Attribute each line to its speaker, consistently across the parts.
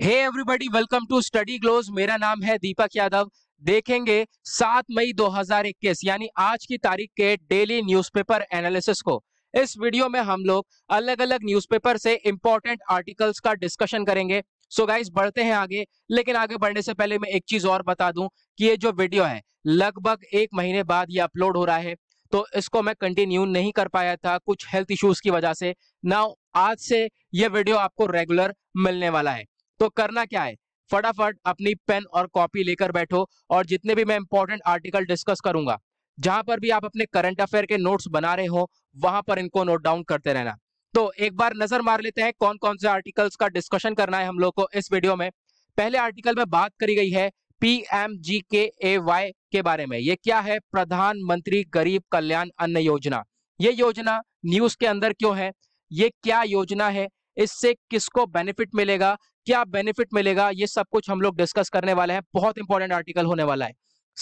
Speaker 1: hey everybody welcome to study ग्लोज मेरा नाम है दीपक यादव देखेंगे 7 मई 2021 यानी आज की तारीख के डेली न्यूज़पेपर एनालिसिस को इस वीडियो में हम लोग अलग अलग न्यूज़पेपर से इंपॉर्टेंट आर्टिकल्स का डिस्कशन करेंगे सो so गाइस बढ़ते हैं आगे लेकिन आगे बढ़ने से पहले मैं एक चीज और बता दूं कि ये जो वीडियो है लगभग एक महीने बाद ये अपलोड हो रहा है तो इसको मैं कंटिन्यू नहीं कर पाया था कुछ हेल्थ इश्यूज की वजह से ना आज से ये वीडियो आपको रेगुलर मिलने वाला है तो करना क्या है फटाफट अपनी पेन और कॉपी लेकर बैठो और जितने भी मैं इंपॉर्टेंट आर्टिकल डिस्कस करूंगा जहां पर भी आप अपने करंट अफेयर के नोट्स बना रहे हो वहां पर इनको नोट डाउन करते रहना तो एक बार नजर मार लेते हैं कौन कौन से आर्टिकल्स का डिस्कशन करना है हम लोग को इस वीडियो में पहले आर्टिकल में बात करी गई है पी एम जी के ए वाई के बारे में ये क्या है प्रधानमंत्री गरीब कल्याण अन्न योजना ये योजना न्यूज के अंदर क्यों है ये क्या योजना है इससे किसको बेनिफिट मिलेगा क्या बेनिफिट मिलेगा ये सब कुछ हम लोग डिस्कस करने वाले हैं बहुत इंपॉर्टेंट आर्टिकल होने वाला है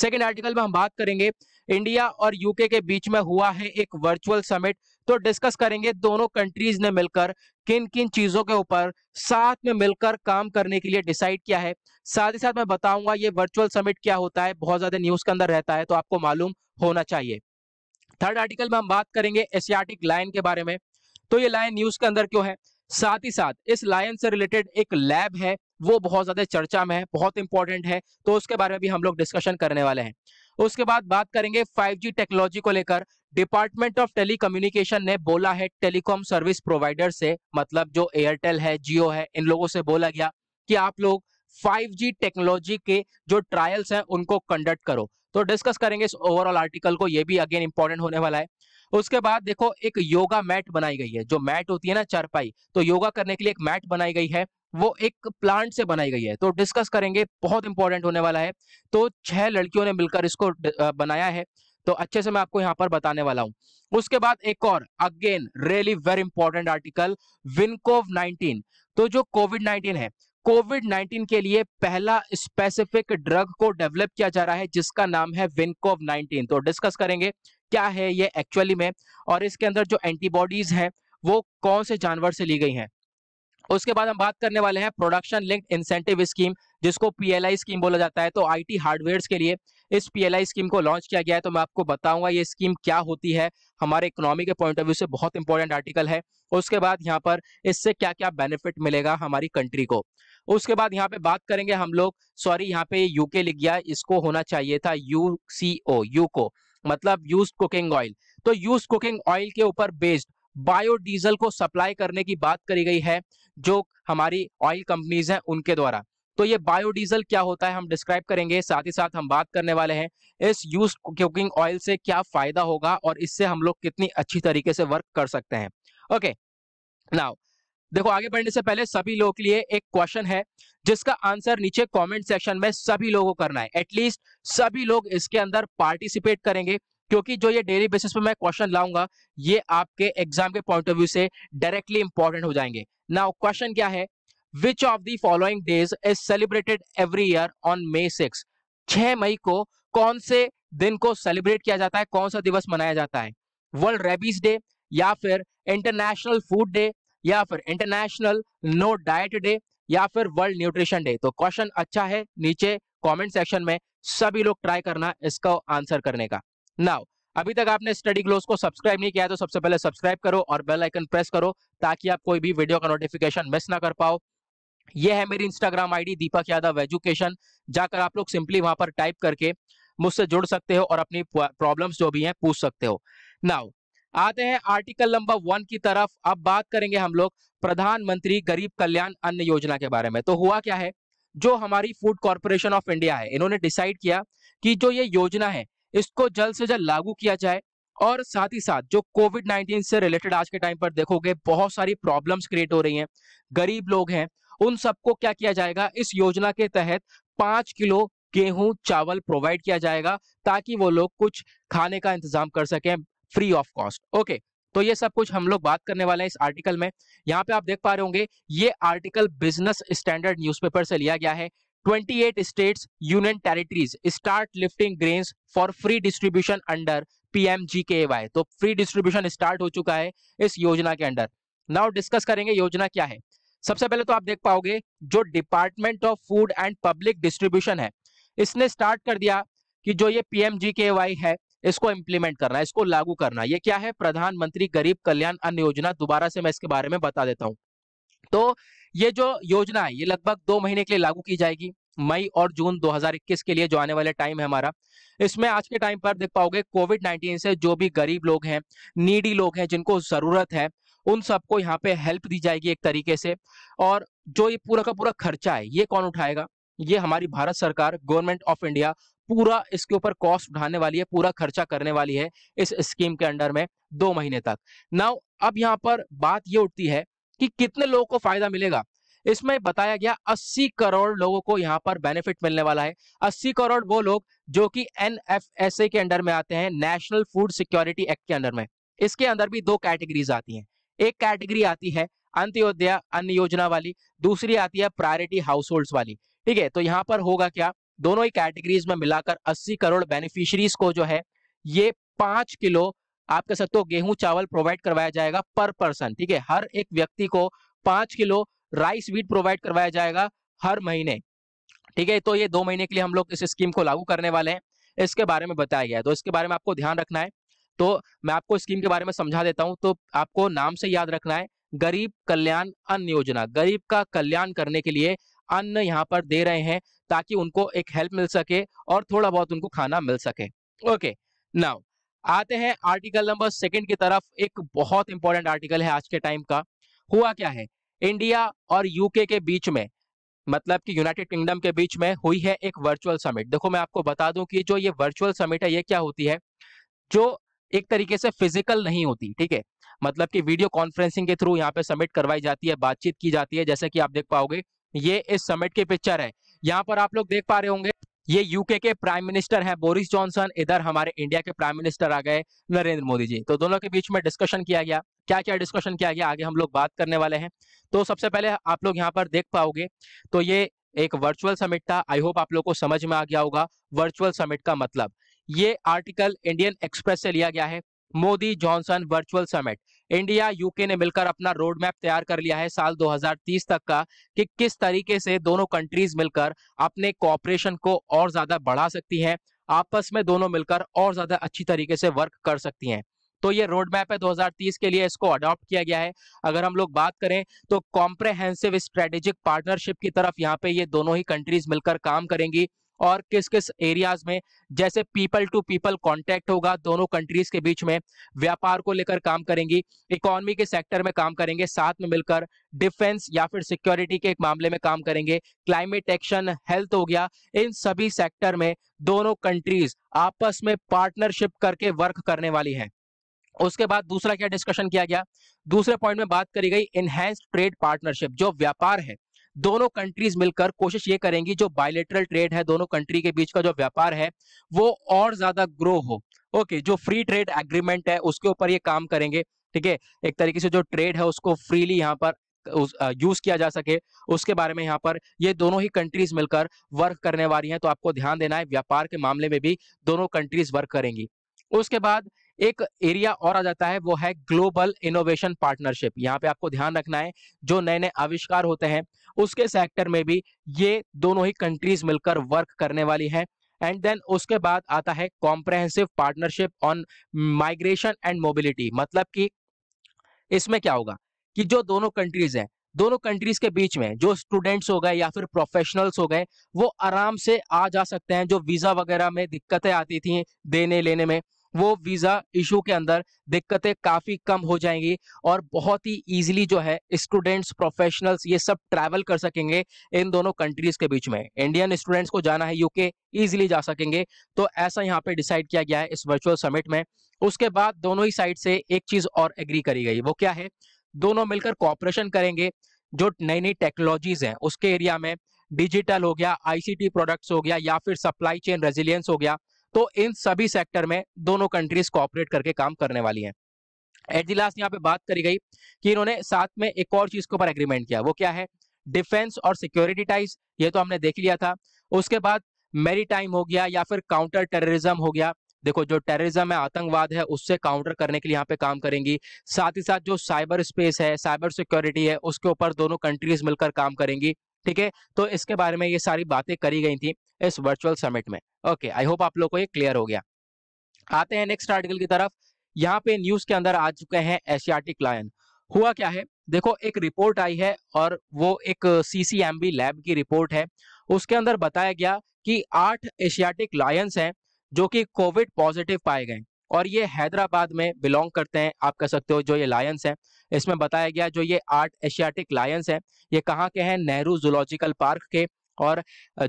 Speaker 1: सेकेंड आर्टिकल में हम बात करेंगे इंडिया और यूके के बीच में हुआ है एक वर्चुअल समिट तो डिस्कस करेंगे दोनों कंट्रीज ने मिलकर किन किन चीजों के ऊपर साथ में मिलकर काम करने के लिए डिसाइड किया है साथ ही साथ मैं बताऊंगा ये वर्चुअल समिट क्या होता है बहुत ज्यादा न्यूज के अंदर रहता है तो आपको मालूम होना चाहिए थर्ड आर्टिकल में हम बात करेंगे एशियाटिक लाइन के बारे में तो ये लाइन न्यूज के अंदर क्यों है साथ ही साथ इस लायन से रिलेटेड एक लैब है वो बहुत ज्यादा चर्चा में है बहुत इंपॉर्टेंट है तो उसके बारे में भी हम लोग डिस्कशन करने वाले हैं उसके बाद बात करेंगे 5G टेक्नोलॉजी को लेकर डिपार्टमेंट ऑफ टेलीकम्युनिकेशन ने बोला है टेलीकॉम सर्विस प्रोवाइडर से मतलब जो एयरटेल है जियो है इन लोगों से बोला गया कि आप लोग 5G टेक्नोलॉजी के जो ट्रायल्स हैं उनको कंडक्ट करो तो डिस्कस करेंगे इस ओवरऑल आर्टिकल को ये भी अगेन इंपॉर्टेंट होने वाला है उसके बाद देखो एक योगा मैट बनाई गई है जो मैट होती है ना चारपाई तो योगा करने के लिए एक मैट बनाई गई है वो एक प्लांट से बनाई गई है तो डिस्कस करेंगे बहुत इंपॉर्टेंट होने वाला है तो छह लड़कियों ने मिलकर इसको बनाया है तो अच्छे से मैं आपको यहाँ पर बताने वाला हूँ उसके बाद एक और again really very important article विनकोव 19 तो जो कोविड 19 है कोविड 19 के लिए पहला स्पेसिफिक ड्रग को डेवलप किया जा रहा है जिसका नाम है विनकोव 19 तो डिस्कस करेंगे क्या है ये एक्चुअली में और इसके अंदर जो एंटीबॉडीज है वो कौन से जानवर से ली गई है उसके बाद हम बात करने वाले हैं प्रोडक्शन लिंक इंसेंटिव स्कीम जिसको पीएलआई स्कीम बोला जाता है तो आईटी हार्डवेयर्स के लिए इस पीएलआई स्कीम को लॉन्च किया गया है तो मैं आपको बताऊंगा ये स्कीम क्या होती है हमारे इकोनॉमी के पॉइंट ऑफ व्यू से बहुत इंपॉर्टेंट आर्टिकल है उसके बाद यहाँ पर इससे क्या क्या बेनिफिट मिलेगा हमारी कंट्री को उसके बाद यहाँ पे बात करेंगे हम लोग सॉरी यहाँ पे यूके लिख गया इसको होना चाहिए था यू सी ओ यू को मतलब यूज कुकिंग ऑयल तो यूज कुकिंग ऑयल के ऊपर बेस्ड बायोडीजल को सप्लाई करने की बात करी गई है जो हमारी ऑयल कंपनीज हैं उनके द्वारा तो ये बायोडीजल क्या होता है हम डिस्क्राइब करेंगे साथ ही साथ हम बात करने वाले हैं इस यूज कुकिंग ऑयल से क्या फायदा होगा और इससे हम लोग कितनी अच्छी तरीके से वर्क कर सकते हैं ओके okay, नाउ देखो आगे बढ़ने से पहले सभी लोग के लिए एक क्वेश्चन है जिसका आंसर नीचे कमेंट सेक्शन में सभी लोगों को करना है एटलीस्ट सभी लोग इसके अंदर पार्टिसिपेट करेंगे क्योंकि जो ये डेली बेसिस पे मैं क्वेश्चन लाऊंगा ये आपके एग्जाम के पॉइंट ऑफ व्यू से डायरेक्टली इंपॉर्टेंट हो जाएंगे नाउ क्वेश्चन क्या है which of the following days is celebrated every year on May six छह मई को कौन से दिन को सेलिब्रेट किया जाता है कौन सा दिवस मनाया जाता है वर्ल्ड रेबीज डे या फिर इंटरनेशनल फूड डे या फिर इंटरनेशनल नो डाइट डे या फिर वर्ल्ड न्यूट्रिशन डे तो क्वेश्चन अच्छा है नीचे कमेंट सेक्शन में सभी लोग ट्राई करना इसका आंसर करने का नाउ अभी तक आपने स्टडी ग्लोज को सब्सक्राइब नहीं किया तो सबसे पहले सब्सक्राइब करो और बेल आइकन प्रेस करो ताकि आप कोई भी वीडियो का नोटिफिकेशन मिस ना कर पाओ यह है मेरी Instagram ID Deepak Yadav education जाकर आप लोग सिंपली वहां पर टाइप करके मुझसे जुड़ सकते हो और अपनी प्रॉब्लम्स जो भी हैं पूछ सकते हो नाउ आते हैं आर्टिकल नंबर वन की तरफ अब बात करेंगे हम लोग प्रधानमंत्री गरीब कल्याण अन्न योजना के बारे में तो हुआ क्या है जो हमारी फूड कॉरपोरेशन ऑफ इंडिया है इन्होंने डिसाइड किया कि जो ये योजना है इसको जल्द से जल्द लागू किया जाए और साथ ही साथ जो कोविड 19 से रिलेटेड आज के टाइम पर देखोगे बहुत सारी प्रॉब्लम्स क्रिएट हो रही हैं गरीब लोग हैं उन सबको क्या किया जाएगा इस योजना के तहत पाँच किलो गेहूं चावल प्रोवाइड किया जाएगा ताकि वो लोग कुछ खाने का इंतजाम कर सकें फ्री ऑफ कॉस्ट ओके तो ये सब कुछ हम लोग बात करने वाले हैं इस आर्टिकल में यहाँ पे आप देख पा रहे होंगे ये आर्टिकल बिजनेस स्टैंडर्ड न्यूज़पेपर से लिया गया है 28 states union territories start lifting grains for free distribution under PMGKY तो फ्री डिस्ट्रीब्यूशन स्टार्ट हो चुका है इस योजना के अंडर नाउ डिस्कस करेंगे योजना क्या है सबसे पहले तो आप देख पाओगे जो department of food and public distribution है इसने स्टार्ट कर दिया कि जो ये पीएमजीकेवाई है इसको इम्प्लीमेंट करना इसको लागू करना ये क्या है प्रधानमंत्री गरीब कल्याण अन्न योजना दोबारा से मैं इसके बारे में बता देता हूँ तो ये जो योजना है ये लगभग दो महीने के लिए लागू की जाएगी मई और जून 2021 के लिए जो आने वाले टाइम है हमारा इसमें आज के टाइम पर देख पाओगे कोविड 19 से जो भी गरीब लोग हैं नीडी लोग हैं जिनको जरूरत है उन सबको यहाँ पे हेल्प दी जाएगी एक तरीके से और जो ये पूरा का पूरा खर्चा है ये कौन उठाएगा ये हमारी भारत सरकार गवर्नमेंट ऑफ इंडिया पूरा इसके ऊपर कॉस्ट उठाने वाली है पूरा खर्चा करने वाली है इस स्कीम के अंडर में दो महीने तक नाउ अब यहाँ पर बात ये उठती है कि कितने लोगों को फायदा मिलेगा इसमें बताया गया 80 करोड़ लोगों को यहाँ पर बेनिफिट मिलने वाला है 80 करोड़ वो लोग जो कि एन के अंडर में आते हैं नेशनल फूड सिक्योरिटी एक्ट के अंडर में इसके अंदर भी दो कैटेगरीज आती हैं एक कैटेगरी आती है अंत्योदय अन्य योजना वाली दूसरी आती है प्रायोरिटी हाउस वाली ठीक है तो यहाँ पर होगा क्या दोनों ही कैटेगरीज में मिलाकर 80 करोड़ बेनिफिशरीज को जो है ये पांच किलो आप कह सकते हो गेहूं चावल प्रोवाइड करवाया जाएगा पर पर्सन ठीक है हर एक व्यक्ति को पांच किलो राइस वीट प्रोवाइड करवाया जाएगा हर महीने ठीक है तो ये दो महीने के लिए हम लोग इस स्कीम को लागू करने वाले हैं इसके बारे में बताया गया है तो इसके बारे में आपको ध्यान रखना है तो मैं आपको स्कीम के बारे में समझा देता हूं तो आपको नाम से याद रखना है गरीब कल्याण अन्न योजना गरीब का कल्याण करने के लिए अन्न यहाँ पर दे रहे हैं ताकि उनको एक हेल्प मिल सके और थोड़ा बहुत उनको खाना मिल सके ओके नाउ आते हैं आर्टिकल नंबर सेकंड की तरफ एक बहुत इंपॉर्टेंट आर्टिकल है आज के टाइम का हुआ क्या है इंडिया और यूके के बीच में मतलब कि यूनाइटेड किंगडम के बीच में हुई है एक वर्चुअल समिट देखो मैं आपको बता दूं कि जो ये वर्चुअल समिट है ये क्या होती है जो एक तरीके से फिजिकल नहीं होती ठीक है मतलब कि वीडियो कॉन्फ्रेंसिंग के थ्रू यहाँ पे समिट करवाई जाती है बातचीत की जाती है जैसे कि आप देख पाओगे ये इस समिट की पिक्चर है यहाँ पर आप लोग देख पा रहे होंगे ये यूके के प्राइम मिनिस्टर हैं बोरिस जॉनसन इधर हमारे इंडिया के प्राइम मिनिस्टर आ गए नरेंद्र मोदी जी तो दोनों के बीच में डिस्कशन किया गया क्या क्या डिस्कशन किया गया आगे हम लोग बात करने वाले हैं तो सबसे पहले आप लोग यहाँ पर देख पाओगे तो ये एक वर्चुअल समिट था आई होप आप लोग को समझ में आ गया होगा वर्चुअल समिट का मतलब ये आर्टिकल इंडियन एक्सप्रेस से लिया गया है Modi Johnson virtual summit India UK ने मिलकर अपना रोड मैप तैयार कर लिया है साल 2030 तक का कि किस तरीके से दोनों कंट्रीज मिलकर अपने कॉपरेशन को और ज्यादा बढ़ा सकती हैं आपस में दोनों मिलकर और ज्यादा अच्छी तरीके से वर्क कर सकती हैं तो ये रोड मैप है 2030 के लिए इसको अडॉप्ट किया गया है अगर हम लोग बात करें तो कॉम्प्रेहेंसिव स्ट्रेटेजिक पार्टनरशिप की तरफ यहाँ पे ये दोनों ही कंट्रीज मिलकर काम करेंगी और किस किस एरियाज में जैसे पीपल टू पीपल कॉन्टेक्ट होगा दोनों कंट्रीज के बीच में व्यापार को लेकर काम करेंगी इकोनॉमी के सेक्टर में काम करेंगे साथ में मिलकर डिफेंस या फिर सिक्योरिटी के एक मामले में काम करेंगे क्लाइमेट एक्शन हेल्थ हो गया इन सभी सेक्टर में दोनों कंट्रीज आपस में पार्टनरशिप करके वर्क करने वाली है उसके बाद दूसरा क्या डिस्कशन किया गया दूसरे पॉइंट में बात करी गई इनहेंस्ड ट्रेड पार्टनरशिप जो व्यापार है दोनों कंट्रीज मिलकर कोशिश ये करेंगी जो बायोलेटरल ट्रेड है दोनों कंट्री के बीच का जो व्यापार है वो और ज्यादा ग्रो हो ओके okay, जो फ्री ट्रेड एग्रीमेंट है उसके ऊपर ये काम करेंगे ठीक है एक तरीके से जो ट्रेड है उसको फ्रीली यहाँ पर यूज किया जा सके उसके बारे में यहाँ पर ये दोनों ही कंट्रीज मिलकर वर्क करने वाली हैं तो आपको ध्यान देना है व्यापार के मामले में भी दोनों कंट्रीज वर्क करेंगी उसके बाद एक एरिया और आ जाता है वो है ग्लोबल इनोवेशन पार्टनरशिप यहाँ पे आपको ध्यान रखना है जो नए नए आविष्कार होते हैं उसके सेक्टर में भी ये दोनों ही कंट्रीज मिलकर वर्क करने वाली है एंड देन उसके बाद आता है comprehensive partnership on migration and mobility मतलब कि इसमें क्या होगा कि जो दोनों कंट्रीज हैं दोनों कंट्रीज के बीच में जो स्टूडेंट्स हो गए या फिर प्रोफेशनल्स हो गए वो आराम से आ जा सकते हैं जो वीजा वगैरह में दिक्कतें आती थी देने लेने में वो वीज़ा इशू के अंदर दिक्कतें काफ़ी कम हो जाएंगी और बहुत ही ईजिली जो है स्टूडेंट्स प्रोफेशनल्स ये सब ट्रैवल कर सकेंगे इन दोनों कंट्रीज़ के बीच में इंडियन स्टूडेंट्स को जाना है यूके ईजिली जा सकेंगे तो ऐसा यहाँ पे डिसाइड किया गया है इस वर्चुअल समिट में उसके बाद दोनों ही साइड से एक चीज़ और एग्री करी गई वो क्या है दोनों मिलकर कॉपरेशन करेंगे जो नई नई टेक्नोलॉजीज हैं उसके एरिया में डिजिटल हो गया आईसीटी प्रोडक्ट्स हो गया या फिर सप्लाई चेन रेजिलियंस हो गया तो इन सभी सेक्टर में दोनों कंट्रीज कॉपरेट करके काम करने वाली हैं एट दी लास्ट यहाँ पे बात करी गई कि इन्होंने साथ में एक और चीज के ऊपर एग्रीमेंट किया वो क्या है डिफेंस और सिक्योरिटी टाइज ये तो हमने देख लिया था उसके बाद मेरी टाइम हो गया या फिर काउंटर टेररिज्म हो गया देखो जो टेररिज्म है आतंकवाद है उससे काउंटर करने के लिए यहाँ पे काम करेंगी साथ ही साथ जो साइबर स्पेस है साइबर सिक्योरिटी है उसके ऊपर दोनों कंट्रीज मिलकर काम करेंगी ठीक है तो इसके बारे में ये सारी बातें करी गई थी इस वर्चुअल समिट में ओके आई होप आप लोग को ये क्लियर हो गया आते हैं नेक्स्ट आर्टिकल की तरफ यहाँ पे न्यूज के अंदर आ चुके हैं एशियाटिक लायन हुआ क्या है देखो एक रिपोर्ट आई है और वो एक सीसीएमबी लैब की रिपोर्ट है उसके अंदर बताया गया कि आठ एशियाटिक लायंस हैं जो कि कोविड पॉजिटिव पाए गए और ये हैदराबाद में बिलोंग करते हैं आप कह सकते हो जो ये लायंस हैं इसमें बताया गया जो ये आर्ट एशियाटिक लायंस हैं ये कहाँ के हैं नेहरू जूलॉजिकल पार्क के और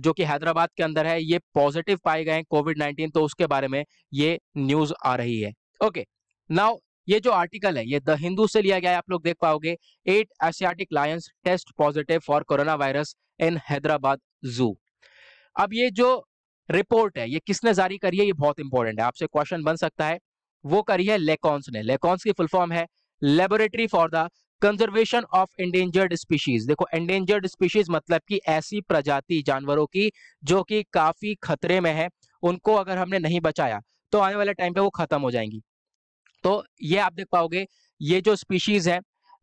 Speaker 1: जो कि हैदराबाद के अंदर है ये पॉजिटिव पाए गए हैं कोविड नाइन्टीन तो उसके बारे में ये न्यूज आ रही है ओके नाउ ये जो आर्टिकल है ये द हिंदू से लिया गया है आप लोग देख पाओगे eight Asiatic lions test positive for corona virus in Hyderabad zoo अब ये जो रिपोर्ट है ये किसने जारी करी है ये बहुत इंपॉर्टेंट है आपसे क्वेश्चन बन सकता है वो करी है लेकॉन्स ने लेकॉन्स की फुल फॉर्म है laboratory for the conservation of endangered species देखो एंडेंजर्ड स्पीशीज मतलब कि ऐसी प्रजाति जानवरों की जो कि काफी खतरे में है उनको अगर हमने नहीं बचाया तो आने वाले टाइम पे वो खत्म हो जाएंगी तो ये आप देख पाओगे ये जो स्पीशीज है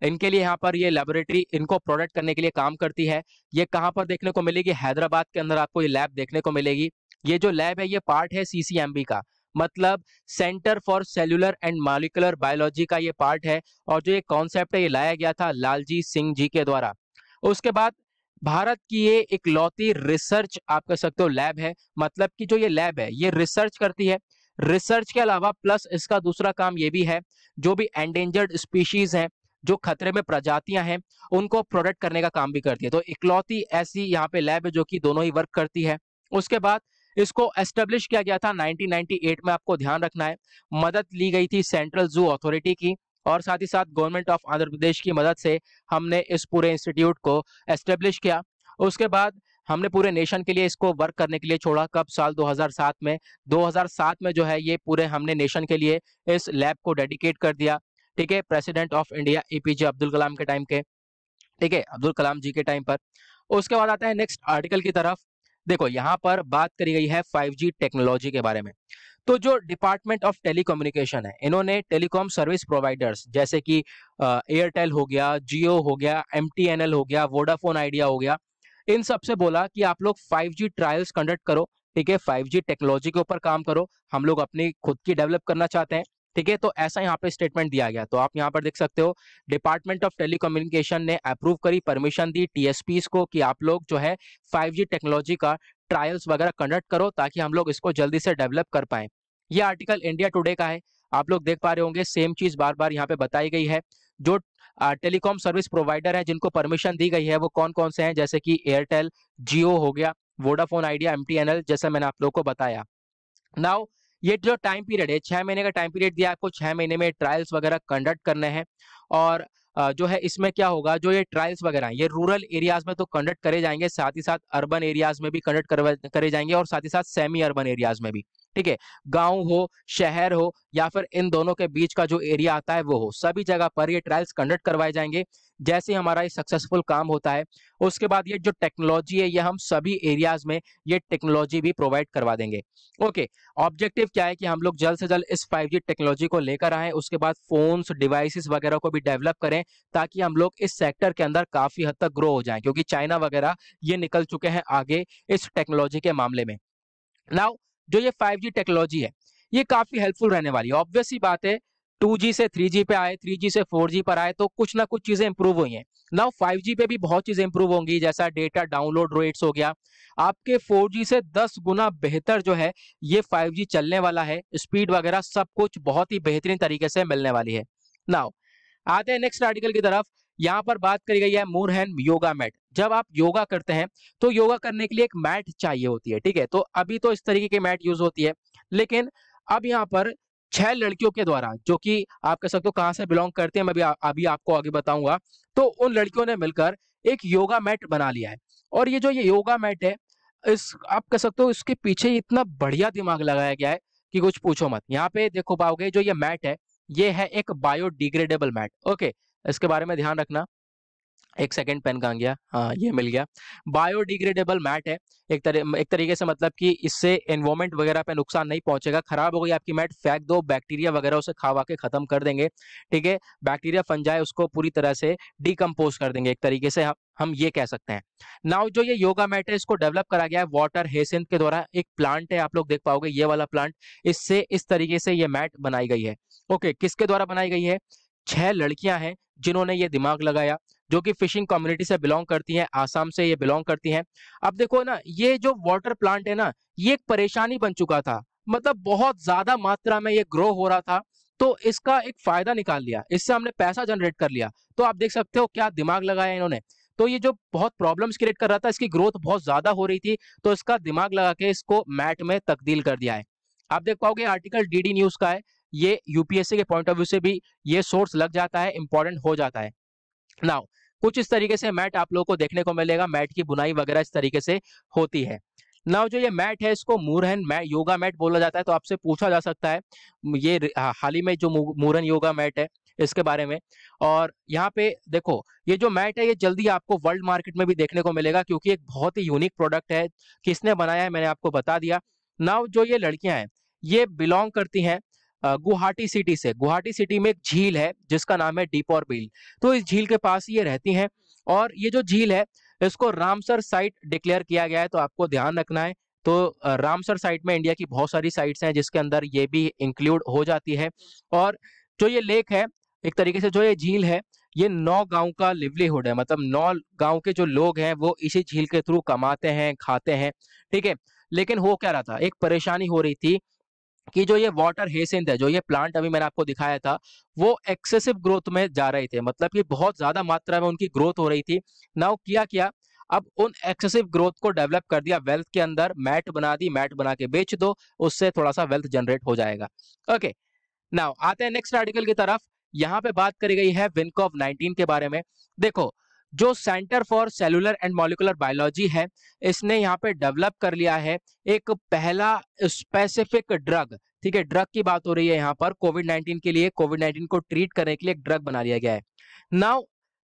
Speaker 1: इनके लिए यहाँ पर ये लेबोरेटरी इनको प्रोडक्ट करने के लिए काम करती है ये कहाँ पर देखने को मिलेगी हैदराबाद के अंदर आपको ये लैब देखने को मिलेगी ये जो लैब है ये पार्ट है सीसीएमबी का मतलब centre for cellular and molecular biology का ये पार्ट है और जो ये कॉन्सेप्ट है ये लाया गया था लालजी सिंह जी के द्वारा उसके बाद भारत की ये लौती रिसर्च आप कह सकते हो लैब है मतलब कि जो ये लैब है ये रिसर्च करती है रिसर्च के अलावा प्लस इसका दूसरा काम ये भी है जो भी एंडेंजर्ड स्पीशीज हैं जो खतरे में प्रजातियां हैं उनको प्रोटेक्ट करने का काम भी करती है तो इकलौती ऐसी यहाँ पे लैब है जो कि दोनों ही वर्क करती है उसके बाद इसको एस्टेब्लिश किया गया था 1998 में आपको ध्यान रखना है मदद ली गई थी सेंट्रल जू अथॉरिटी की और साथ ही साथ गवर्नमेंट ऑफ आंध्र प्रदेश की मदद से हमने इस पूरे इंस्टीट्यूट को एस्टेब्लिश किया उसके बाद हमने पूरे नेशन के लिए इसको वर्क करने के लिए छोड़ा कब साल 2007 में 2007 में जो है ये पूरे हमने नेशन के लिए इस लैब को डेडिकेट कर दिया ठीक है president of India APJ Abdul Kalam के टाइम के ठीक है अब्दुल कलाम जी के टाइम पर उसके बाद आता है नेक्स्ट आर्टिकल की तरफ देखो यहां पर बात करी गई है 5G टेक्नोलॉजी के बारे में तो जो डिपार्टमेंट ऑफ टेलीकम्युनिकेशन है इन्होंने टेलीकॉम सर्विस प्रोवाइडर्स जैसे कि एयरटेल हो गया जियो हो गया एम हो गया वोडाफोन आइडिया हो गया इन सब से बोला कि आप लोग 5G ट्रायल्स कंडक्ट करो ठीक है 5G टेक्नोलॉजी के ऊपर काम करो हम लोग अपनी खुद की डेवलप करना चाहते हैं ठीक है तो ऐसा यहाँ पे स्टेटमेंट दिया गया तो आप यहाँ पर देख सकते हो डिपार्टमेंट ऑफ टेलीकम्युनिकेशन ने अप्रूव करी परमिशन दी टीएसपीस को कि आप लोग जो है 5G टेक्नोलॉजी का ट्रायल्स वगैरह कंडक्ट करो ताकि हम लोग इसको जल्दी से डेवलप कर पाए ये आर्टिकल इंडिया टुडे का है आप लोग देख पा रहे होंगे सेम चीज बार बार यहाँ पे बताई गई है जो टेलीकॉम सर्विस प्रोवाइडर है जिनको परमिशन दी गई है वो कौन कौन से हैं जैसे कि एयरटेल जियो हो गया वोडाफोन आइडिया एम जैसा मैंने आप लोग को बताया नाउ ये जो टाइम पीरियड है छः महीने का टाइम पीरियड दिया आपको छः महीने में ट्रायल्स वगैरह कंडक्ट करने हैं और जो है इसमें क्या होगा जो ये ट्रायल्स वगैरह हैं ये रूरल एरियाज में तो कंडक्ट करे जाएंगे साथ ही साथ अर्बन एरियाज में भी कंडक्ट करे जाएंगे और साथ ही साथ सेमी अर्बन एरियाज में भी ठीक है गांव हो शहर हो या फिर इन दोनों के बीच का जो एरिया आता है वो हो सभी जगह पर ये ट्रायल्स कंडक्ट करवाए जाएंगे जैसे हमारा ये सक्सेसफुल काम होता है उसके बाद ये जो टेक्नोलॉजी है ये हम सभी एरियाज में ये टेक्नोलॉजी भी प्रोवाइड करवा देंगे ओके ऑब्जेक्टिव क्या है कि हम लोग जल्द से जल्द इस 5G टेक्नोलॉजी को लेकर आए उसके बाद फोन्स डिवाइसेस वगैरह को भी डेवलप करें ताकि हम लोग इस सेक्टर के अंदर काफी हद तक ग्रो हो जाए क्योंकि चाइना वगैरह ये निकल चुके हैं आगे इस टेक्नोलॉजी के मामले में नाउ जो ये 5G टेक्नोलॉजी है ये काफी हेल्पफुल रहने वाली है ऑब्वियस ही बात है 2G से 3G पे आए 3G से 4G पर आए तो कुछ ना कुछ चीजें इंप्रूव हुई हैं नाउ 5G पे भी बहुत चीजें इंप्रूव होंगी जैसा डेटा डाउनलोड रेट्स हो गया आपके 4G से 10 गुना बेहतर जो है ये 5G चलने वाला है स्पीड वगैरह सब कुछ बहुत ही बेहतरीन तरीके से मिलने वाली है नाउ आते हैं नेक्स्ट आर्टिकल की तरफ यहाँ पर बात करी गई है मोर योगा मैट जब आप योगा करते हैं तो योगा करने के लिए एक मैट चाहिए होती है ठीक है तो अभी तो इस तरीके की मैट यूज होती है लेकिन अब यहाँ पर छह लड़कियों के द्वारा जो कि आप कह सकते हो कहाँ से बिलोंग करते हैं मैं अभी अभी आपको आगे बताऊंगा तो उन लड़कियों ने मिलकर एक योगा मैट बना लिया है और ये जो ये योगा मैट है इस आप कह सकते हो इसके पीछे इतना बढ़िया दिमाग लगाया गया है कि कुछ पूछो मत यहाँ पे देखो पाओगे जो ये मैट है ये है एक बायोडिग्रेडेबल मैट ओके इसके बारे में ध्यान रखना एक सेकंड पेन कहाँ गया हाँ ये मिल गया बायोडिग्रेडेबल मैट है एक तरह एक तरीके से मतलब कि इससे एनवायरमेंट वगैरह पे नुकसान नहीं पहुंचेगा खराब हो गई आपकी मैट फेंक दो बैक्टीरिया वगैरह उसे खावा के खत्म कर देंगे ठीक है बैक्टीरिया फंजाए उसको पूरी तरह से डिकम्पोज कर देंगे एक तरीके से हम ये कह सकते हैं नाउ जो ये योगा मैट है इसको डेवलप करा गया है वाटर हेसेंथ के द्वारा एक प्लांट है आप लोग देख पाओगे ये वाला प्लांट इससे इस तरीके से ये मैट बनाई गई है ओके okay, किसके द्वारा बनाई गई है छह लड़कियां हैं जिन्होंने ये दिमाग लगाया जो कि फिशिंग कम्युनिटी से बिलोंग करती हैं आसाम से ये बिलोंग करती हैं अब देखो ना ये जो वाटर प्लांट है ना ये एक परेशानी बन चुका था मतलब बहुत ज्यादा मात्रा में ये ग्रो हो रहा था तो इसका एक फायदा निकाल लिया इससे हमने पैसा जनरेट कर लिया तो आप देख सकते हो क्या दिमाग लगाया इन्होंने तो ये जो बहुत प्रॉब्लम्स क्रिएट कर रहा था इसकी ग्रोथ बहुत ज्यादा हो रही थी तो इसका दिमाग लगा के इसको मैट में तब्दील कर दिया है आप देख पाओगे आर्टिकल डीडी न्यूज का है ये यूपीएससी के पॉइंट ऑफ व्यू से भी ये सोर्स लग जाता है इंपॉर्टेंट हो जाता है नाउ कुछ इस तरीके से मैट आप लोगों को देखने को मिलेगा मैट की बुनाई वगैरह इस तरीके से होती है नाउ जो ये मैट है इसको मूरहन मैट योगा मैट बोला जाता है तो आपसे पूछा जा सकता है ये हाल ही में जो मूरहन योगा मैट है इसके बारे में और यहाँ पे देखो ये जो मैट है ये जल्दी आपको वर्ल्ड मार्केट में भी देखने को मिलेगा क्योंकि एक बहुत ही यूनिक प्रोडक्ट है किसने बनाया है मैंने आपको बता दिया नाउ जो ये लड़कियां हैं ये बिलोंग करती हैं गुवाहाटी सिटी से गुवाहाटी सिटी में एक झील है जिसका नाम है डीपोर बिल तो इस झील के पास ये रहती हैं और ये जो झील है इसको रामसर साइट डिक्लेयर किया गया है तो आपको ध्यान रखना है तो रामसर साइट में इंडिया की बहुत सारी साइट्स हैं जिसके अंदर ये भी इंक्लूड हो जाती है और जो ये लेक है एक तरीके से जो ये झील है ये नौ गांव का लिवलीहुड है मतलब नौ गांव के जो लोग हैं वो इसी झील के थ्रू कमाते हैं खाते हैं ठीक है लेकिन हो क्या रहा था एक परेशानी हो रही थी कि जो ये वाटर हेसिंथ है जो ये प्लांट अभी मैंने आपको दिखाया था वो एक्सेसिव ग्रोथ में जा रहे थे मतलब कि बहुत ज्यादा मात्रा में उनकी ग्रोथ हो रही थी नाउ किया क्या अब उन एक्सेसिव ग्रोथ को डेवलप कर दिया वेल्थ के अंदर मैट बना दी मैट बना के बेच दो उससे थोड़ा सा वेल्थ जनरेट हो जाएगा ओके नाउ आते हैं नेक्स्ट आर्टिकल की तरफ यहाँ पे बात करी गई है विनको ऑफ 19 के बारे में देखो जो centre for cellular and molecular biology है इसने यहाँ पे डेवलप कर लिया है एक पहला स्पेसिफिक ड्रग ठीक है ड्रग की बात हो रही है यहाँ पर कोविड 19 के लिए कोविड 19 को ट्रीट करने के लिए एक ड्रग बना लिया गया है नाउ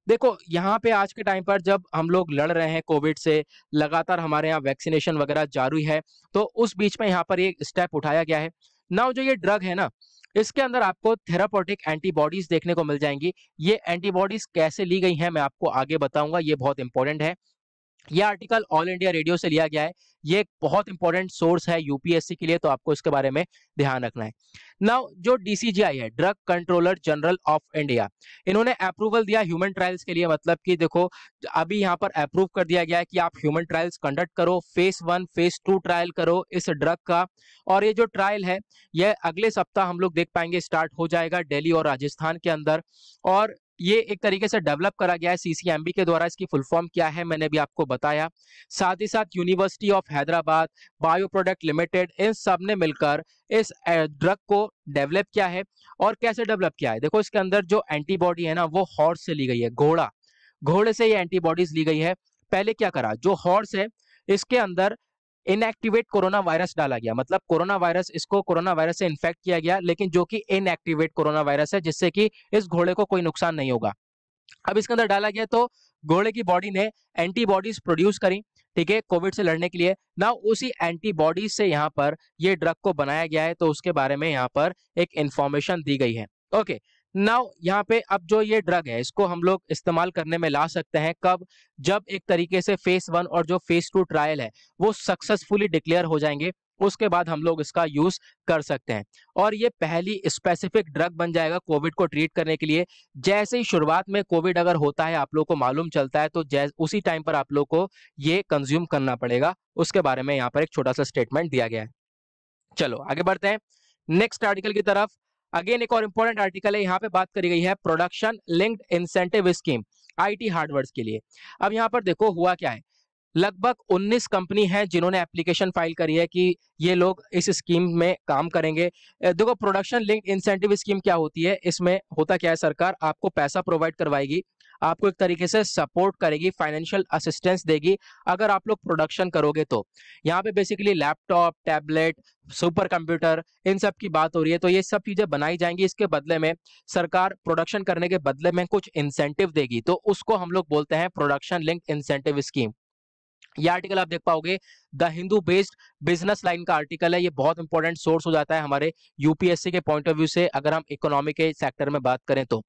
Speaker 1: देखो यहाँ पे आज के टाइम पर जब हम लोग लड़ रहे हैं कोविड से लगातार हमारे यहाँ वैक्सीनेशन वगैरह जारी है तो उस बीच में यहाँ पर एक स्टेप उठाया गया है नाउ जो ये ड्रग है ना इसके अंदर आपको थेरापोटिक एंटीबॉडीज देखने को मिल जाएंगी ये एंटीबॉडीज कैसे ली गई हैं मैं आपको आगे बताऊंगा ये बहुत इंपॉर्टेंट है ये आर्टिकल ऑल इंडिया रेडियो से लिया गया है ये एक बहुत इंपॉर्टेंट सोर्स है यूपीएससी के लिए तो आपको इसके बारे में ध्यान रखना है नाउ जो डीसीजीआई है drug controller general of India इन्होंने अप्रूवल दिया ह्यूमन ट्रायल्स के लिए मतलब कि देखो अभी यहाँ पर अप्रूव कर दिया गया है कि आप ह्यूमन ट्रायल्स कंडक्ट करो phase one phase two trial करो इस ड्रग का और ये जो ट्रायल है यह अगले सप्ताह हम लोग देख पाएंगे स्टार्ट हो जाएगा डेली और राजस्थान के अंदर और ये एक तरीके से डेवलप करा गया है सीसीएमबी के द्वारा इसकी फुल फॉर्म क्या है मैंने भी आपको बताया साथ ही साथ university of Hyderabad bio product limited इन सब ने मिलकर इस ड्रग को डेवलप किया है और कैसे डेवलप किया है देखो इसके अंदर जो एंटीबॉडी है ना वो हॉर्स से ली गई है घोड़ा घोड़े से ये एंटीबॉडीज ली गई है पहले क्या करा जो हॉर्स है इसके अंदर इनएक्टिवेट कोरोना वायरस डाला गया मतलब कोरोना वायरस इसको कोरोना वायरस से इन्फेक्ट किया गया लेकिन जो कि इनएक्टिवेट कोरोना वायरस है जिससे कि इस घोड़े को कोई नुकसान नहीं होगा अब इसके अंदर डाला गया तो घोड़े की बॉडी ने एंटीबॉडीज प्रोड्यूस करी ठीक है कोविड से लड़ने के लिए ना उसी एंटीबॉडीज से यहाँ पर ये ड्रग को बनाया गया है तो उसके बारे में यहाँ पर एक इंफॉर्मेशन दी गई है ओके okay, नाउ यहाँ पे अब जो ये ड्रग है इसको हम लोग इस्तेमाल करने में ला सकते हैं कब जब एक तरीके से फेस वन और जो फेस टू ट्रायल है वो सक्सेसफुली डिक्लेयर हो जाएंगे उसके बाद हम लोग इसका यूज कर सकते हैं और ये पहली स्पेसिफिक ड्रग बन जाएगा कोविड को ट्रीट करने के लिए जैसे ही शुरुआत में कोविड अगर होता है आप लोग को मालूम चलता है तो उसी टाइम पर आप लोग को ये कंज्यूम करना पड़ेगा उसके बारे में यहाँ पर एक छोटा सा स्टेटमेंट दिया गया है चलो आगे बढ़ते हैं नेक्स्ट आर्टिकल की तरफ अगेन एक और इंपॉर्टेंट आर्टिकल है यहाँ पे बात करी गई है production linked incentive scheme IT hardware के लिए अब यहाँ पर देखो हुआ क्या है लगभग 19 कंपनी है जिन्होंने एप्लीकेशन फाइल करी है कि ये लोग इस स्कीम में काम करेंगे देखो प्रोडक्शन लिंक इंसेंटिव स्कीम क्या होती है इसमें होता क्या है सरकार आपको पैसा प्रोवाइड करवाएगी आपको एक तरीके से सपोर्ट करेगी फाइनेंशियल असिस्टेंस देगी अगर आप लोग प्रोडक्शन करोगे तो यहाँ पे basically laptop tablet super computer इन सब की बात हो रही है तो ये सब चीज़ें बनाई जाएंगी इसके बदले में सरकार प्रोडक्शन करने के बदले में कुछ इंसेंटिव देगी तो उसको हम लोग बोलते हैं प्रोडक्शन लिंक इंसेंटिव स्कीम ये आर्टिकल आप देख पाओगे the Hindu based business line का आर्टिकल है ये बहुत इंपॉर्टेंट सोर्स हो जाता है हमारे यूपीएससी के पॉइंट ऑफ व्यू से अगर हम इकोनॉमी के सेक्टर में बात करें तो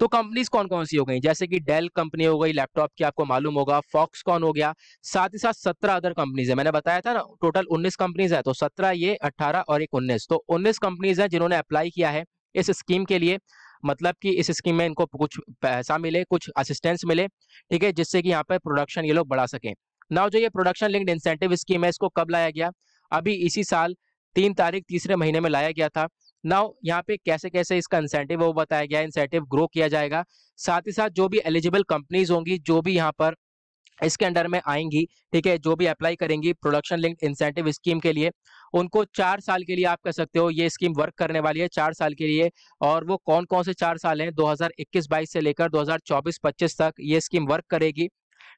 Speaker 1: तो कंपनीज कौन कौन सी हो गई जैसे कि डेल कंपनी हो गई लैपटॉप की आपको मालूम होगा फॉक्सकॉन हो गया साथ ही साथ सत्रह अदर कंपनीज है मैंने बताया था ना टोटल उन्नीस कंपनीज है तो सत्रह ये अट्ठारह और एक उन्नीस तो उन्नीस कंपनीज है जिन्होंने अप्लाई किया है इस स्कीम के लिए मतलब कि इस स्कीम में इनको कुछ पैसा मिले कुछ असिस्टेंस मिले ठीक है जिससे कि यहाँ पर प्रोडक्शन ये लोग बढ़ा सकें नाउ जो ये प्रोडक्शन लिंक्ड इंसेंटिव स्कीम है इसको कब लाया गया अभी इसी साल तीन तारीख तीसरे महीने में लाया गया था नाउ यहाँ पे कैसे कैसे इसका इंसेंटिव वो बताया गया इंसेंटिव ग्रो किया जाएगा साथ ही साथ जो भी एलिजिबल कंपनीज होंगी जो भी यहाँ पर इसके अंडर में आएंगी ठीक है जो भी अप्लाई करेंगी प्रोडक्शन लिंक इंसेंटिव स्कीम के लिए उनको चार साल के लिए आप कह सकते हो ये स्कीम वर्क करने वाली है चार साल के लिए और वो कौन कौन से चार साल हैं 2021-22 से लेकर 2024-25 तक ये स्कीम वर्क करेगी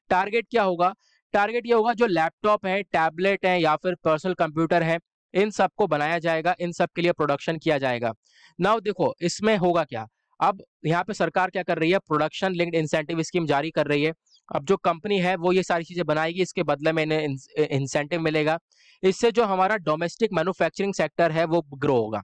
Speaker 1: टारगेट क्या होगा टारगेट ये होगा जो लैपटॉप है टैबलेट है या फिर पर्सनल कंप्यूटर है इन सबको बनाया जाएगा इन सब के लिए प्रोडक्शन किया जाएगा नाउ देखो इसमें होगा क्या अब यहाँ पे सरकार क्या कर रही है प्रोडक्शन लिंक्ड इंसेंटिव स्कीम जारी कर रही है अब जो कंपनी है वो ये सारी चीज़ें बनाएगी इसके बदले में इन्हें इंसेंटिव मिलेगा इससे जो हमारा डोमेस्टिक मैन्युफैक्चरिंग सेक्टर है वो ग्रो होगा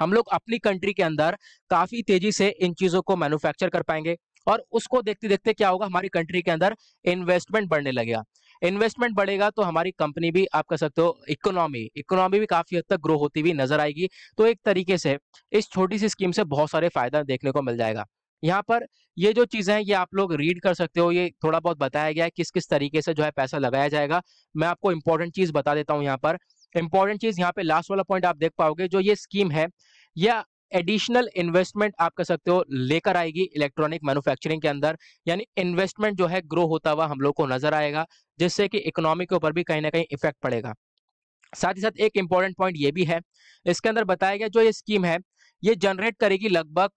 Speaker 1: हम लोग अपनी कंट्री के अंदर काफ़ी तेज़ी से इन चीज़ों को मैन्युफैक्चर कर पाएंगे और उसको देखते देखते क्या होगा हमारी कंट्री के अंदर इन्वेस्टमेंट बढ़ने लगेगा इन्वेस्टमेंट बढ़ेगा तो हमारी कंपनी भी आप कह सकते हो इकोनॉमी इकोनॉमी भी काफी हद तक ग्रो होती हुई नजर आएगी तो एक तरीके से इस छोटी सी स्कीम से बहुत सारे फायदा देखने को मिल जाएगा यहाँ पर ये जो चीज़ें हैं ये आप लोग रीड कर सकते हो ये थोड़ा बहुत बताया गया है किस किस तरीके से जो है पैसा लगाया जाएगा मैं आपको इंपॉर्टेंट चीज़ बता देता हूँ यहाँ पर इंपॉर्टेंट चीज़ यहाँ पे लास्ट वाला पॉइंट आप देख पाओगे जो ये स्कीम है यह एडिशनल इन्वेस्टमेंट आप कह सकते हो लेकर आएगी इलेक्ट्रॉनिक मैन्युफैक्चरिंग के अंदर यानी इन्वेस्टमेंट जो है ग्रो होता हुआ हम लोग को नजर आएगा जिससे कि इकोनॉमी के ऊपर भी कहीं ना कहीं इफेक्ट पड़ेगा साथ ही साथ एक इंपॉर्टेंट पॉइंट ये भी है इसके अंदर बताया गया जो ये स्कीम है ये जनरेट करेगी लगभग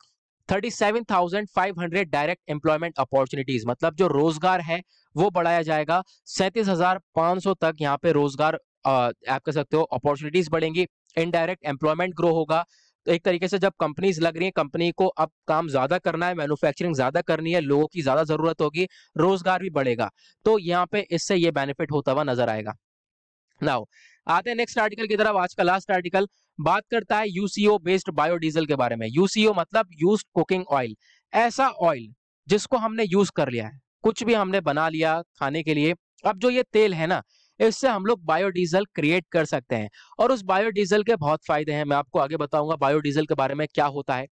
Speaker 1: 37,500 डायरेक्ट एम्प्लॉयमेंट अपॉर्चुनिटीज मतलब जो रोजगार है वो बढ़ाया जाएगा 37,500 तक यहाँ पे रोजगार आप कह सकते हो अपॉर्चुनिटीज बढ़ेंगी इनडायरेक्ट एम्प्लॉयमेंट ग्रो होगा तो एक तरीके से जब कंपनीज लग रही है कंपनी को अब काम ज्यादा करना है मैन्युफैक्चरिंग ज्यादा करनी है लोगों की ज्यादा जरूरत होगी रोजगार भी बढ़ेगा तो यहाँ पे इससे ये बेनिफिट होता हुआ नजर आएगा नाउ आते हैं नेक्स्ट आर्टिकल की तरफ आज का लास्ट आर्टिकल बात करता है यूसीओ बेस्ड बायोडीजल के बारे में यूसीओ मतलब यूज कुकिंग ऑयल ऐसा ऑयल जिसको हमने यूज कर लिया है कुछ भी हमने बना लिया खाने के लिए अब जो ये तेल है ना इससे हम लोग बायोडीजल क्रिएट कर सकते हैं और उस बायोडीजल के बहुत फायदे हैं मैं आपको आगे बताऊंगा बायोडीजल के बारे में क्या होता है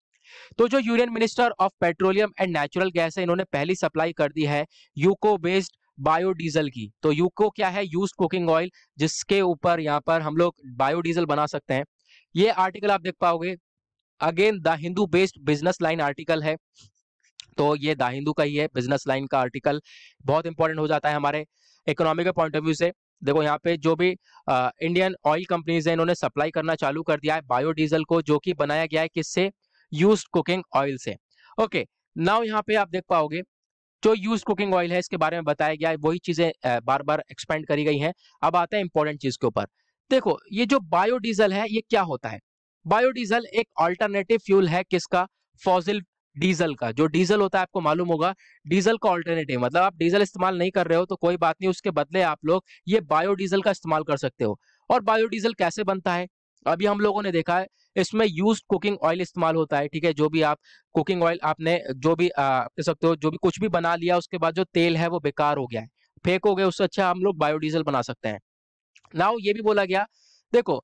Speaker 1: तो जो union minister of petroleum and natural gas है इन्होंने पहली सप्लाई कर दी है यूको बेस्ड बायोडीजल की तो यूको क्या है यूज कुकिंग ऑयल जिसके ऊपर यहाँ पर हम लोग बायोडीजल बना सकते हैं ये आर्टिकल आप देख पाओगे again the Hindu based business line article है तो ये द हिंदू का ही है बिजनेस लाइन का आर्टिकल बहुत इंपॉर्टेंट हो जाता है हमारे इकोनॉमी के पॉइंट ऑफ व्यू से देखो यहाँ पे जो भी आ, इंडियन ऑयल कंपनीज है इन्होंने सप्लाई करना चालू कर दिया है बायोडीजल को जो कि बनाया गया है किससे यूज कुकिंग ऑयल से ओके नाउ यहाँ पे आप देख पाओगे जो यूज कुकिंग ऑयल है इसके बारे में बताया गया है वही चीजें बार बार एक्सपेंड करी गई हैं अब आता है इंपॉर्टेंट चीज के ऊपर देखो ये जो बायोडीजल है ये क्या होता है बायोडीजल एक ऑल्टरनेटिव फ्यूल है किसका फॉजिल डीजल का जो डीजल होता है आपको मालूम होगा डीजल का ऑल्टरनेटिव मतलब आप डीजल इस्तेमाल नहीं कर रहे हो तो कोई बात नहीं उसके बदले आप लोग ये बायोडीजल का इस्तेमाल कर सकते हो और बायोडीजल कैसे बनता है अभी हम लोगों ने देखा है इसमें यूज कुकिंग ऑयल इस्तेमाल होता है ठीक है जो भी आप कुकिंग ऑयल आपने जो भी कह सकते हो जो भी कुछ भी बना लिया उसके बाद जो तेल है वो बेकार हो गया है हो गया उससे अच्छा हम लोग बायोडीजल बना सकते हैं नाउ ये भी बोला गया देखो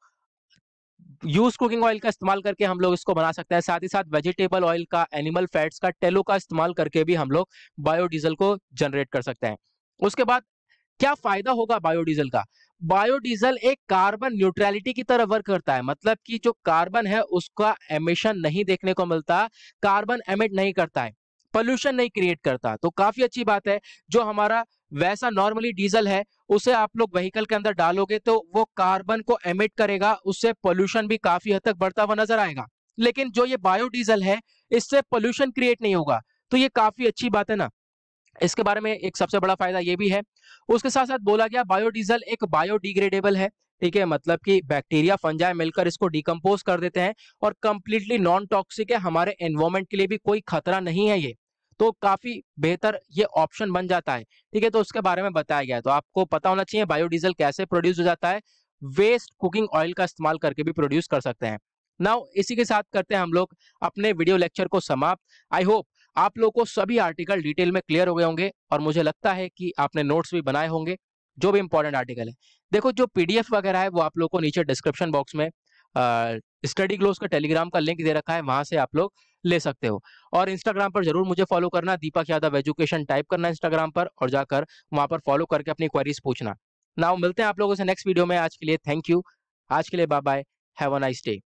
Speaker 1: यूज कुकिंग ऑयल का इस्तेमाल करके हम लोग इसको बना सकते हैं साथ ही साथ वेजिटेबल ऑयल का एनिमल फैट्स का टेलो का इस्तेमाल करके भी हम लोग बायोडीजल को जनरेट कर सकते हैं उसके बाद क्या फायदा होगा बायोडीजल का बायोडीजल एक कार्बन न्यूट्रलिटी की तरह वर्क करता है मतलब कि जो कार्बन है उसका एमिशन नहीं देखने को मिलता कार्बन एमिट नहीं करता है पोल्यूशन नहीं क्रिएट करता तो काफी अच्छी बात है जो हमारा वैसा नॉर्मली डीजल है उसे आप लोग व्हीकल के अंदर डालोगे तो वो कार्बन को एमिट करेगा उससे पोल्यूशन भी काफी हद तक बढ़ता हुआ नजर आएगा लेकिन जो ये बायोडीजल है इससे पोल्यूशन क्रिएट नहीं होगा तो ये काफी अच्छी बात है ना इसके बारे में एक सबसे बड़ा फायदा ये भी है उसके साथ साथ बोला गया बायोडीजल एक बायोडिग्रेडेबल है ठीक है मतलब कि बैक्टीरिया फंजाए मिलकर इसको डिकम्पोज कर देते हैं और कंप्लीटली नॉन टॉक्सिक है हमारे एनवायरमेंट के लिए भी कोई खतरा नहीं है ये तो काफी बेहतर ये ऑप्शन बन जाता है ठीक है तो उसके बारे में बताया गया है तो आपको पता होना चाहिए बायोडीजल कैसे प्रोड्यूस हो जाता है वेस्ट कुकिंग ऑयल का इस्तेमाल करके भी प्रोड्यूस कर सकते हैं नाउ इसी के साथ करते हैं हम लोग अपने वीडियो लेक्चर को समाप्त आई होप आप लोग को सभी आर्टिकल डिटेल में क्लियर हो गए होंगे और मुझे लगता है कि आपने नोट्स भी बनाए होंगे जो भी इंपॉर्टेंट आर्टिकल है देखो जो पीडीएफ वगैरह है वो आप लोग को नीचे डिस्क्रिप्शन बॉक्स में स्टडी ग्लोस का टेलीग्राम का लिंक दे रखा है वहां से आप लोग ले सकते हो और इंस्टाग्राम पर जरूर मुझे फॉलो करना दीपक यादव एजुकेशन टाइप करना इंस्टाग्राम पर और जाकर वहां पर फॉलो करके अपनी क्वारीज पूछना नाउ मिलते हैं आप लोगों से नेक्स्ट वीडियो में आज के लिए थैंक यू आज के लिए bye bye have a nice day